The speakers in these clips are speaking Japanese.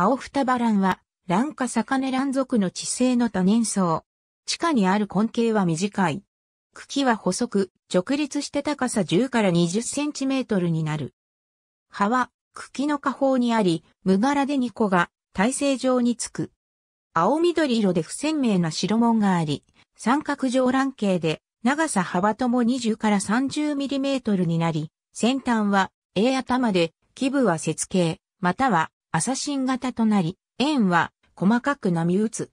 青双葉蘭は、蘭花魚卵蘭属の地性の多年草。地下にある根茎は短い。茎は細く、直立して高さ10から20センチメートルになる。葉は、茎の下方にあり、無柄で2個が、体勢状につく。青緑色で不鮮明な白紋があり、三角状蘭形で、長さ幅とも20から30ミリメートルになり、先端は、A 頭で、基部は節形、またはアサシン型となり、円は細かく波打つ。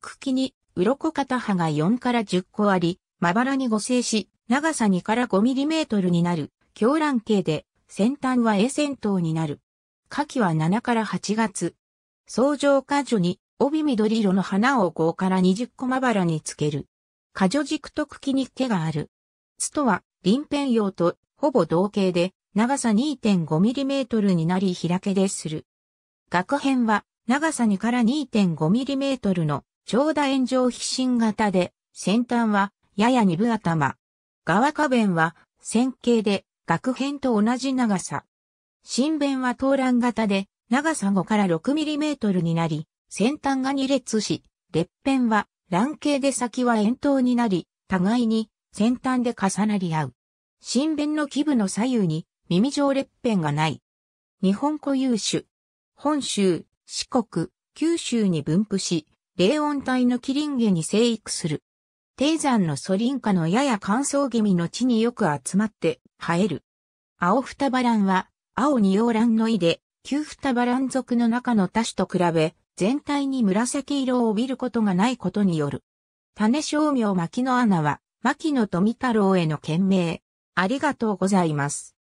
茎に鱗片葉が4から10個あり、まばらに誤生し、長さ2から5ミリメートルになる、狂乱形で、先端は A 線頭になる。夏季は7から8月。相乗果樹に帯緑色の花を5から20個まばらにつける。果樹軸と茎に毛がある。ツとは、林辺葉とほぼ同型で、長さ2 5トルになり開けでする。学編は長さ2から 2.5mm の長楕円状飛信型で、先端はやや二頭。側下弁は線形で学編と同じ長さ。新弁は東蘭型で長さ5から 6mm になり、先端が2列し、列辺は卵形で先は円筒になり、互いに先端で重なり合う。新弁の基部の左右に耳状列編がない。日本固有種、本州、四国、九州に分布し、霊温帯のキリンゲに生育する。低山のソリンカのやや乾燥気味の地によく集まって生える。青双葉蘭は、青に洋蘭の井で、旧双葉蘭属の中の多種と比べ、全体に紫色を帯びることがないことによる。種商名牧野アナは、牧野富太郎への懸命。ありがとうございます。